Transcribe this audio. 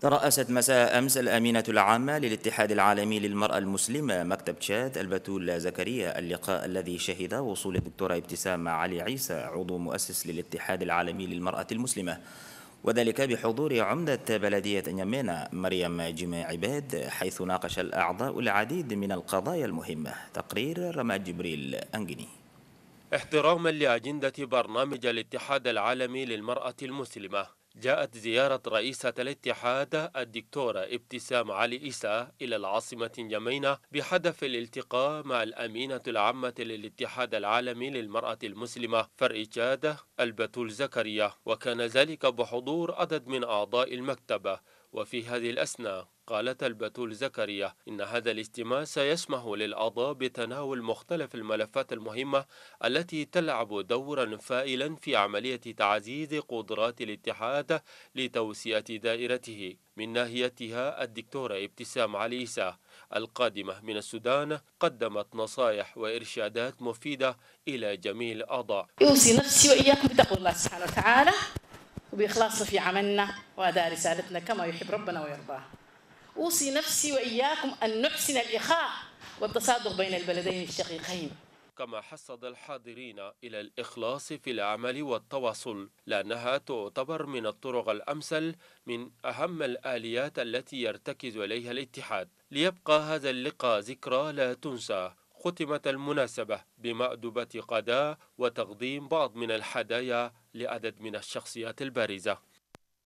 ترأست مساء أمس الأمينة العامة للاتحاد العالمي للمرأة المسلمة مكتب تشاد البتول زكريا اللقاء الذي شهد وصول الدكتورة ابتسام علي عيسى عضو مؤسس للاتحاد العالمي للمرأة المسلمة وذلك بحضور عمدة بلدية نيامينا مريم جمع عباد حيث ناقش الأعضاء العديد من القضايا المهمة تقرير رماد جبريل أنجني احتراما لأجندة برنامج الاتحاد العالمي للمرأة المسلمة جاءت زيارة رئيسة الاتحاد الدكتورة ابتسام علي إيسا إلى العاصمة جمينة بهدف الالتقاء مع الأمينة العامة للاتحاد العالمي للمرأة المسلمة فرإجادة البتول زكريا وكان ذلك بحضور عدد من أعضاء المكتبة وفي هذه الأثناء قالت البتول زكريا إن هذا الاجتماع سيسمح للأعضاء بتناول مختلف الملفات المهمة التي تلعب دورا فائلا في عملية تعزيز قدرات الاتحاد لتوسيع دائرته من ناحيتها الدكتورة ابتسام عليسة القادمة من السودان قدمت نصائح وإرشادات مفيدة إلى جميع الأعضاء يوصي نفسي وإياكم بتقوى الله سبحانه وتعالى وبإخلاص في عملنا وأداء رسالتنا كما يحب ربنا ويرضاه أوصي نفسي وإياكم أن نحسن الإخاء والتصادق بين البلدين الشقيقين كما حصد الحاضرين إلى الإخلاص في العمل والتواصل لأنها تعتبر من الطرق الأمثل من أهم الآليات التي يرتكز إليها الاتحاد ليبقى هذا اللقاء ذكرى لا تنسى ختمت المناسبة بمأدبة قضاء وتقديم بعض من الهدايا لعدد من الشخصيات البارزة